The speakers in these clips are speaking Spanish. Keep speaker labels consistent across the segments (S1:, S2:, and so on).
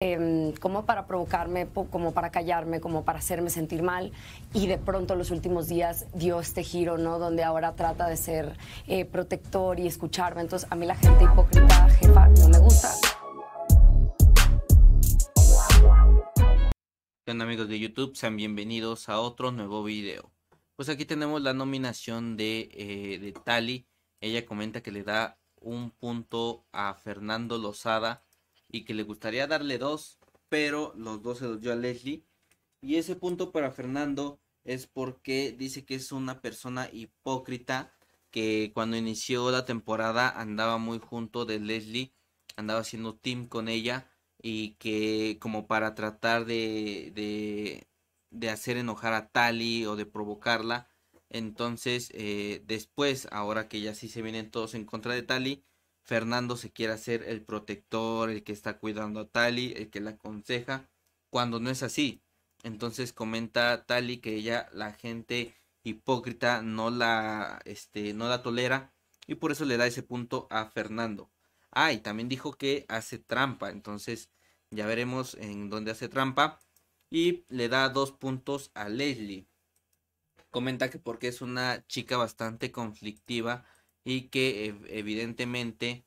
S1: Em, como para provocarme, como para callarme, como para hacerme sentir mal. Y de pronto los últimos días dio este giro, ¿no? Donde ahora trata de ser eh, protector y escucharme. Entonces a mí la gente hipócrita, jefa, no me gusta.
S2: ¿Qué amigos de YouTube? Sean bienvenidos a otro nuevo video. Pues aquí tenemos la nominación de, eh, de Tali. Ella comenta que le da un punto a Fernando Lozada y que le gustaría darle dos, pero los dos se los dio a Leslie. Y ese punto para Fernando es porque dice que es una persona hipócrita que cuando inició la temporada andaba muy junto de Leslie, andaba haciendo team con ella y que como para tratar de, de, hacer enojar a Tali o de provocarla. Entonces, eh, después, ahora que ya sí se vienen todos en contra de Tali, Fernando se quiere hacer el protector, el que está cuidando a Tali, el que la aconseja, cuando no es así. Entonces comenta Tali que ella, la gente hipócrita, no la, este, no la tolera y por eso le da ese punto a Fernando. Ah, y también dijo que hace trampa, entonces ya veremos en dónde hace trampa. Y le da dos puntos a Leslie. Comenta que porque es una chica bastante conflictiva y que evidentemente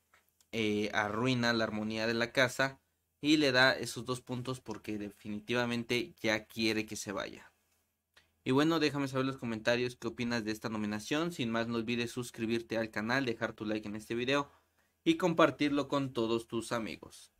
S2: eh, arruina la armonía de la casa y le da esos dos puntos porque definitivamente ya quiere que se vaya. Y bueno, déjame saber en los comentarios qué opinas de esta nominación. Sin más, no olvides suscribirte al canal, dejar tu like en este video y compartirlo con todos tus amigos.